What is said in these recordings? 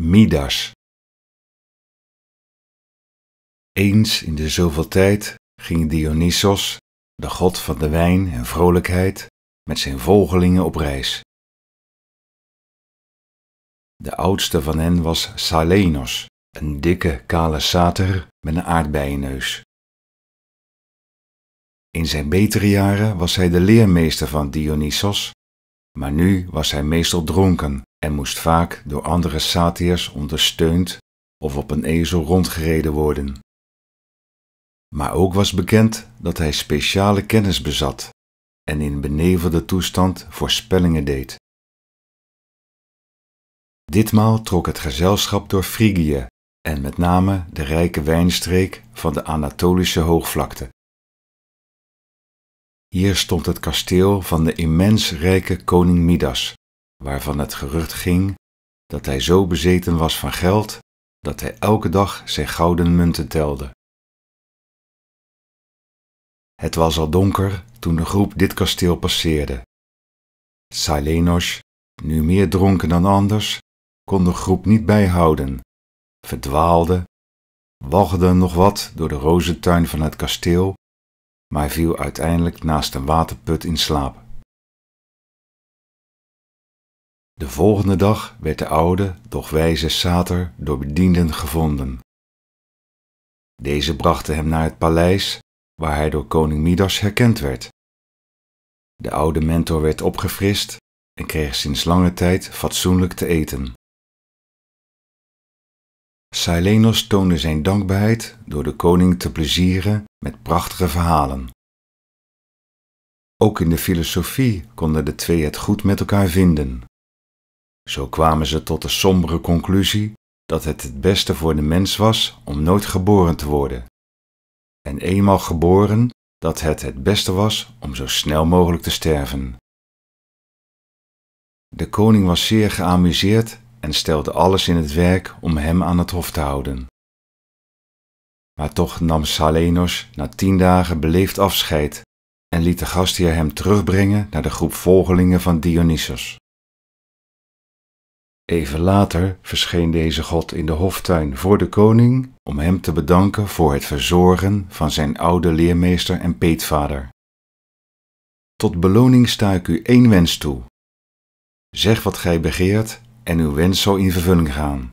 Midas. Eens in de zoveel tijd ging Dionysos, de god van de wijn en vrolijkheid, met zijn volgelingen op reis. De oudste van hen was Salenos, een dikke kale sater met een aardbeienneus. In zijn betere jaren was hij de leermeester van Dionysos, maar nu was hij meestal dronken en moest vaak door andere satyrs ondersteund of op een ezel rondgereden worden. Maar ook was bekend dat hij speciale kennis bezat en in benevelde toestand voorspellingen deed. Ditmaal trok het gezelschap door Frigië en met name de rijke wijnstreek van de Anatolische hoogvlakte. Hier stond het kasteel van de immens rijke koning Midas, waarvan het gerucht ging dat hij zo bezeten was van geld dat hij elke dag zijn gouden munten telde. Het was al donker toen de groep dit kasteel passeerde. Silenos, nu meer dronken dan anders, kon de groep niet bijhouden, verdwaalde, walgde nog wat door de rozentuin van het kasteel, maar viel uiteindelijk naast een waterput in slaap. De volgende dag werd de oude, doch wijze Sater door bedienden gevonden. Deze brachten hem naar het paleis, waar hij door koning Midas herkend werd. De oude mentor werd opgefrist en kreeg sinds lange tijd fatsoenlijk te eten. Silenos toonde zijn dankbaarheid door de koning te plezieren met prachtige verhalen. Ook in de filosofie konden de twee het goed met elkaar vinden. Zo kwamen ze tot de sombere conclusie dat het het beste voor de mens was om nooit geboren te worden. En eenmaal geboren, dat het het beste was om zo snel mogelijk te sterven. De koning was zeer geamuseerd en stelde alles in het werk om hem aan het hof te houden. Maar toch nam Salenos na tien dagen beleefd afscheid en liet de gastheer hem terugbrengen naar de groep volgelingen van Dionysos. Even later verscheen deze god in de hoftuin voor de koning om hem te bedanken voor het verzorgen van zijn oude leermeester en peetvader. Tot beloning sta ik u één wens toe. Zeg wat gij begeert en uw wens zal in vervulling gaan.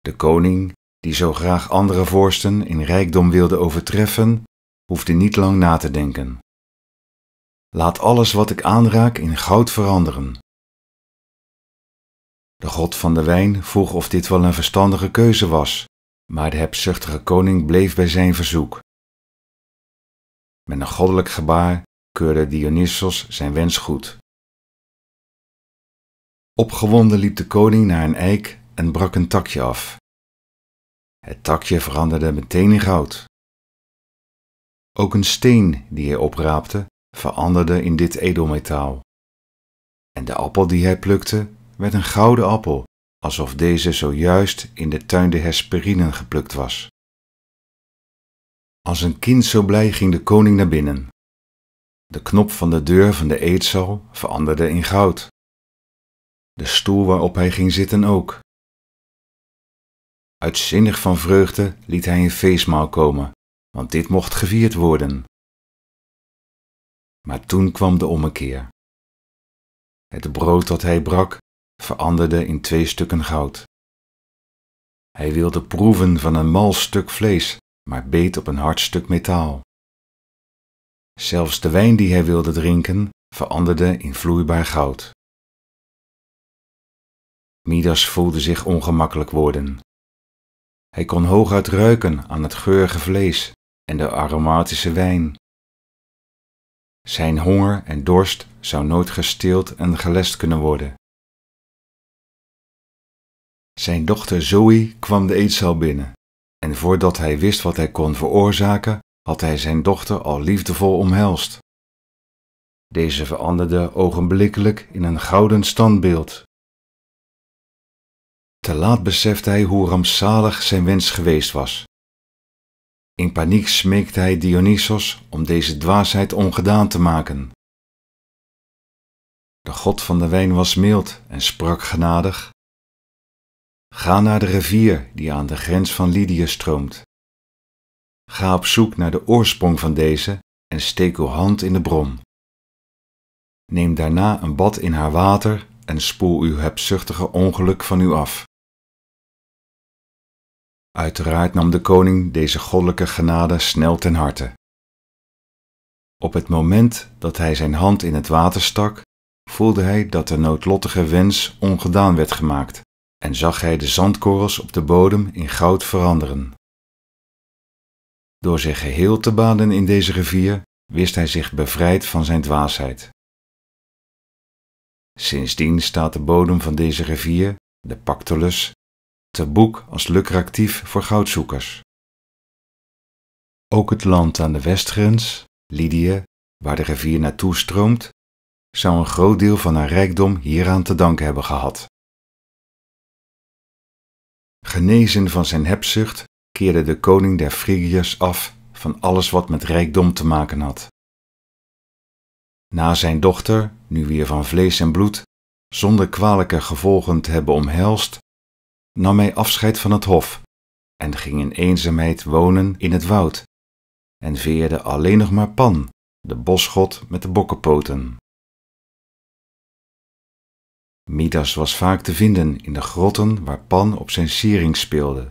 De koning, die zo graag andere vorsten in rijkdom wilde overtreffen, hoefde niet lang na te denken. Laat alles wat ik aanraak in goud veranderen, de god van de wijn vroeg of dit wel een verstandige keuze was, maar de hebzuchtige koning bleef bij zijn verzoek. Met een goddelijk gebaar keurde Dionysos zijn wens goed. Opgewonden liep de koning naar een eik en brak een takje af. Het takje veranderde meteen in goud. Ook een steen die hij opraapte veranderde in dit edelmetaal. En de appel die hij plukte werd een gouden appel, alsof deze zojuist in de tuin de Hesperinen geplukt was. Als een kind zo blij ging de koning naar binnen. De knop van de deur van de eetzaal veranderde in goud. De stoel waarop hij ging zitten ook. Uitzinnig van vreugde liet hij een feestmaal komen, want dit mocht gevierd worden. Maar toen kwam de ommekeer. Het brood dat hij brak veranderde in twee stukken goud. Hij wilde proeven van een mal stuk vlees, maar beet op een hard stuk metaal. Zelfs de wijn die hij wilde drinken veranderde in vloeibaar goud. Midas voelde zich ongemakkelijk worden. Hij kon hooguit ruiken aan het geurige vlees en de aromatische wijn. Zijn honger en dorst zou nooit gestild en gelest kunnen worden. Zijn dochter Zoe kwam de eetzaal binnen, en voordat hij wist wat hij kon veroorzaken, had hij zijn dochter al liefdevol omhelst. Deze veranderde ogenblikkelijk in een gouden standbeeld. Te laat besefte hij hoe rampzalig zijn wens geweest was. In paniek smeekte hij Dionysos om deze dwaasheid ongedaan te maken. De god van de wijn was mild en sprak genadig. Ga naar de rivier die aan de grens van Lydië stroomt. Ga op zoek naar de oorsprong van deze en steek uw hand in de bron. Neem daarna een bad in haar water en spoel uw hebzuchtige ongeluk van u af. Uiteraard nam de koning deze goddelijke genade snel ten harte. Op het moment dat hij zijn hand in het water stak, voelde hij dat de noodlottige wens ongedaan werd gemaakt en zag hij de zandkorrels op de bodem in goud veranderen. Door zich geheel te baden in deze rivier wist hij zich bevrijd van zijn dwaasheid. Sindsdien staat de bodem van deze rivier, de Pactolus, te boek als lucratief voor goudzoekers. Ook het land aan de westgrens, Lydië, waar de rivier naartoe stroomt, zou een groot deel van haar rijkdom hieraan te danken hebben gehad. Genezen van zijn hebzucht keerde de koning der Frigiërs af van alles wat met rijkdom te maken had. Na zijn dochter, nu weer van vlees en bloed, zonder kwalijke gevolgen te hebben omhelst, nam hij afscheid van het hof en ging in eenzaamheid wonen in het woud en veerde alleen nog maar Pan, de bosgod met de bokkenpoten. Midas was vaak te vinden in de grotten waar Pan op zijn siering speelde.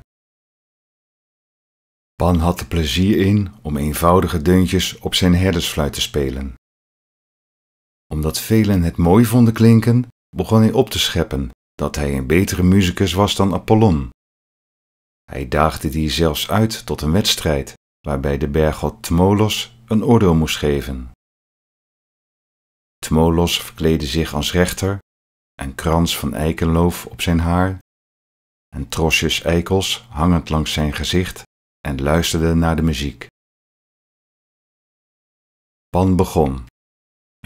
Pan had er plezier in om eenvoudige deuntjes op zijn herdersfluit te spelen. Omdat velen het mooi vonden klinken, begon hij op te scheppen dat hij een betere muzikus was dan Apollon. Hij daagde die zelfs uit tot een wedstrijd, waarbij de berggod Tmolos een oordeel moest geven. Tmolos verkleedde zich als rechter en krans van eikenloof op zijn haar, en trosjes eikels hangend langs zijn gezicht en luisterde naar de muziek. Pan begon,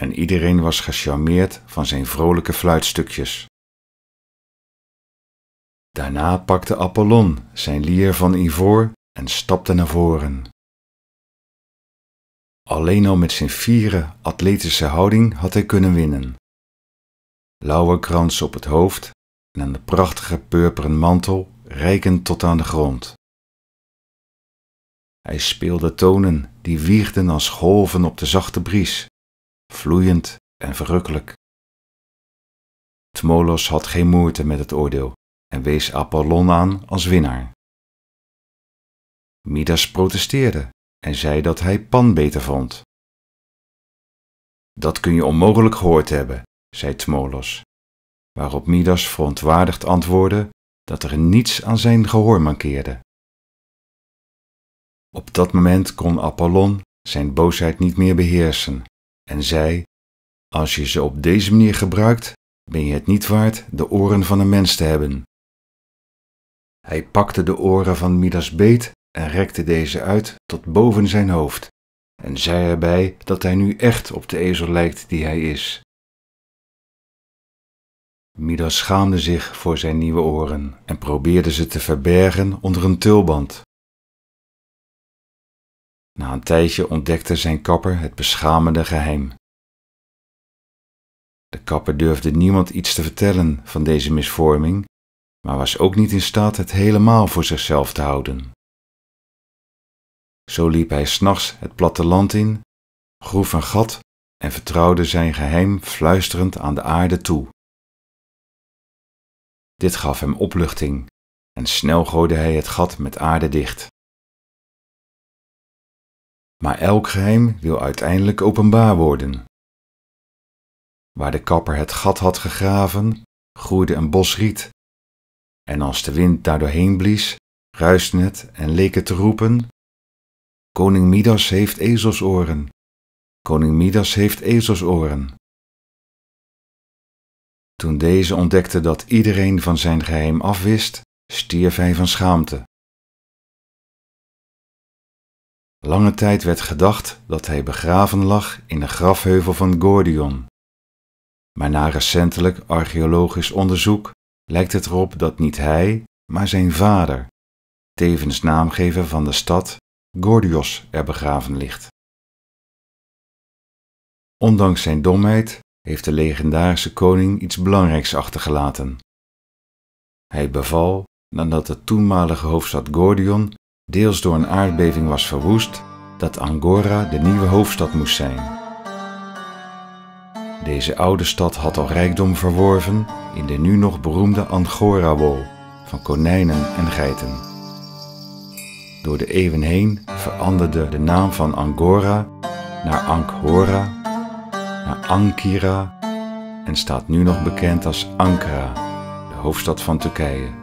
en iedereen was gecharmeerd van zijn vrolijke fluitstukjes. Daarna pakte Apollon zijn lier van ivoor en stapte naar voren. Alleen al met zijn vieren, atletische houding had hij kunnen winnen krans op het hoofd en aan de prachtige purperen mantel reikend tot aan de grond. Hij speelde tonen die wiegden als golven op de zachte bries, vloeiend en verrukkelijk. Tmolos had geen moeite met het oordeel en wees Apollon aan als winnaar. Midas protesteerde en zei dat hij Pan beter vond. Dat kun je onmogelijk gehoord hebben, zei Tmolos. Waarop Midas verontwaardigd antwoordde dat er niets aan zijn gehoor mankeerde. Op dat moment kon Apollon zijn boosheid niet meer beheersen en zei: Als je ze op deze manier gebruikt, ben je het niet waard de oren van een mens te hebben. Hij pakte de oren van Midas beet en rekte deze uit tot boven zijn hoofd, en zei erbij dat hij nu echt op de ezel lijkt die hij is. Midas schaamde zich voor zijn nieuwe oren en probeerde ze te verbergen onder een tulband. Na een tijdje ontdekte zijn kapper het beschamende geheim. De kapper durfde niemand iets te vertellen van deze misvorming, maar was ook niet in staat het helemaal voor zichzelf te houden. Zo liep hij s'nachts het platteland in, groef een gat en vertrouwde zijn geheim fluisterend aan de aarde toe. Dit gaf hem opluchting, en snel gooide hij het gat met aarde dicht. Maar elk geheim wil uiteindelijk openbaar worden. Waar de kapper het gat had gegraven, groeide een bos riet. En als de wind daardoorheen blies, ruiste het en leek het te roepen: Koning Midas heeft ezelsoren. Koning Midas heeft ezelsoren. Toen deze ontdekte dat iedereen van zijn geheim afwist, stierf hij van schaamte. Lange tijd werd gedacht dat hij begraven lag in de grafheuvel van Gordion. Maar na recentelijk archeologisch onderzoek lijkt het erop dat niet hij, maar zijn vader, tevens naamgever van de stad, Gordios er begraven ligt. Ondanks zijn domheid heeft de legendarische koning iets belangrijks achtergelaten. Hij beval, nadat de toenmalige hoofdstad Gordion deels door een aardbeving was verwoest, dat Angora de nieuwe hoofdstad moest zijn. Deze oude stad had al rijkdom verworven in de nu nog beroemde Angora-wol van konijnen en geiten. Door de eeuwen heen veranderde de naam van Angora naar Ankhora naar Ankara en staat nu nog bekend als Ankara, de hoofdstad van Turkije.